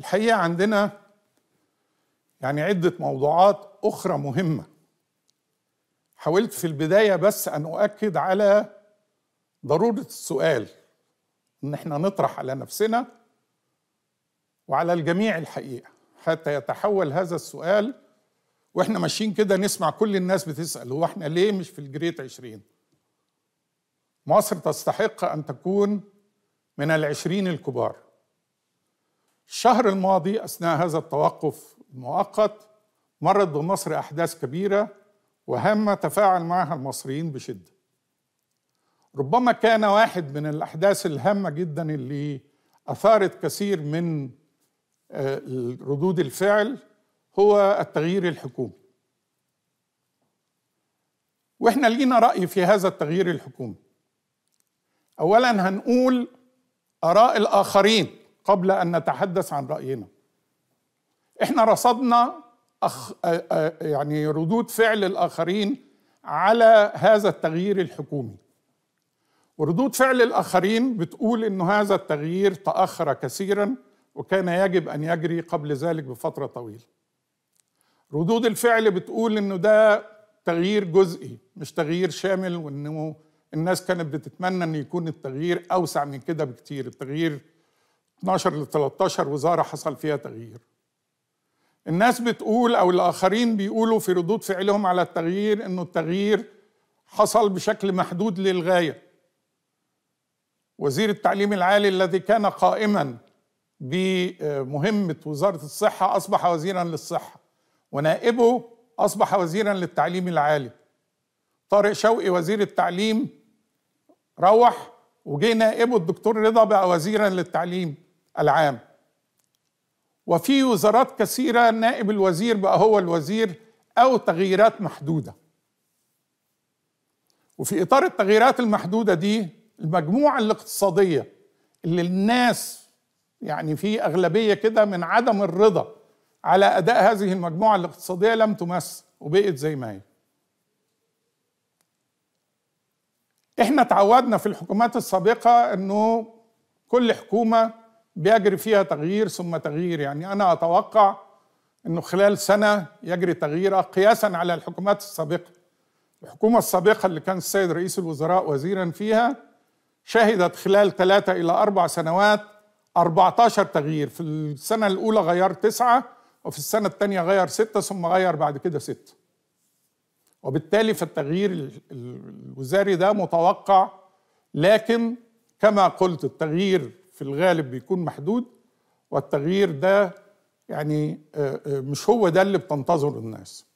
الحقيقه عندنا يعني عده موضوعات اخرى مهمه حاولت في البدايه بس ان اؤكد على ضروره السؤال ان احنا نطرح على نفسنا وعلى الجميع الحقيقه حتى يتحول هذا السؤال واحنا ماشيين كده نسمع كل الناس بتسال هو احنا ليه مش في الجريت 20 مصر تستحق ان تكون من العشرين الكبار الشهر الماضي أثناء هذا التوقف المؤقت مرت بمصر أحداث كبيرة وهامة تفاعل معها المصريين بشدة ربما كان واحد من الأحداث الهامة جدا اللي أثارت كثير من آه، ردود الفعل هو التغيير الحكومي واحنا لينا رأي في هذا التغيير الحكومي أولا هنقول آراء الآخرين قبل ان نتحدث عن راينا احنا رصدنا أخ... يعني ردود فعل الاخرين على هذا التغيير الحكومي وردود فعل الاخرين بتقول انه هذا التغيير تاخر كثيرا وكان يجب ان يجري قبل ذلك بفتره طويله ردود الفعل بتقول انه ده تغيير جزئي مش تغيير شامل وانه الناس كانت بتتمنى ان يكون التغيير اوسع من كده بكتير التغيير 12 ل 13 وزاره حصل فيها تغيير الناس بتقول او الاخرين بيقولوا في ردود فعلهم على التغيير انه التغيير حصل بشكل محدود للغايه وزير التعليم العالي الذي كان قائما بمهمه وزاره الصحه اصبح وزيرا للصحه ونائبه اصبح وزيرا للتعليم العالي طارق شوقي وزير التعليم روح وجه نائبه الدكتور رضا بقى وزيرا للتعليم العام وفي وزارات كثيرة نائب الوزير بقى هو الوزير أو تغييرات محدودة وفي إطار التغييرات المحدودة دي المجموعة الاقتصادية اللي الناس يعني في أغلبية كده من عدم الرضا على أداء هذه المجموعة الاقتصادية لم تمس وبقت زي ما هي احنا تعودنا في الحكومات السابقة انه كل حكومة بيجري فيها تغيير ثم تغيير يعني أنا أتوقع أنه خلال سنة يجري تغيير قياسا على الحكومات السابقة الحكومة السابقة اللي كان السيد رئيس الوزراء وزيرا فيها شهدت خلال ثلاثة إلى أربع سنوات 14 تغيير في السنة الأولى غير تسعة وفي السنة الثانية غير ستة ثم غير بعد كده ستة وبالتالي فالتغيير الوزاري ده متوقع لكن كما قلت التغيير في الغالب بيكون محدود والتغيير ده يعني آه، آه، مش هو ده اللي بتنتظره الناس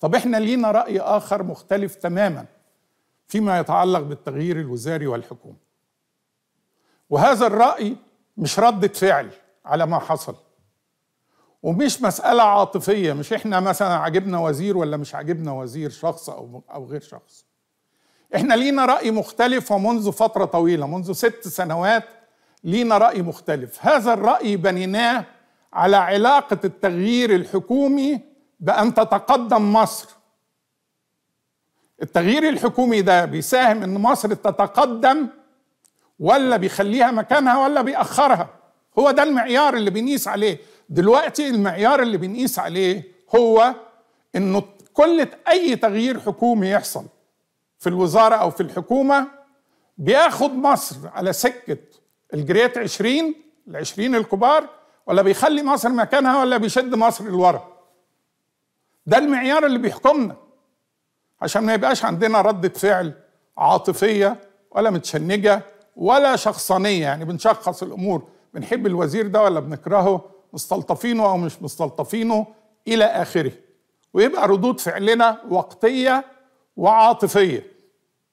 طب احنا لينا رأي آخر مختلف تماما فيما يتعلق بالتغيير الوزاري والحكومي وهذا الرأي مش ردة فعل على ما حصل ومش مسألة عاطفية مش احنا مثلا عجبنا وزير ولا مش عجبنا وزير شخص أو أو غير شخص احنا لينا رأي مختلف ومنذ فترة طويلة منذ ست سنوات لينا رأي مختلف هذا الرأي بنيناه على علاقة التغيير الحكومي بأن تتقدم مصر التغيير الحكومي ده بيساهم ان مصر تتقدم ولا بيخليها مكانها ولا بيأخرها هو ده المعيار اللي بنقيس عليه دلوقتي المعيار اللي بنقيس عليه هو انه كل اي تغيير حكومي يحصل في الوزارة أو في الحكومة بياخد مصر على سكة الجريت 20 ال 20 الكبار ولا بيخلي مصر مكانها ولا بيشد مصر لورا ده المعيار اللي بيحكمنا عشان ما يبقاش عندنا ردة فعل عاطفية ولا متشنجة ولا شخصانية يعني بنشخص الأمور بنحب الوزير ده ولا بنكرهه مستلطفينه أو مش مستلطفينه إلى آخره ويبقى ردود فعلنا وقتية وعاطفية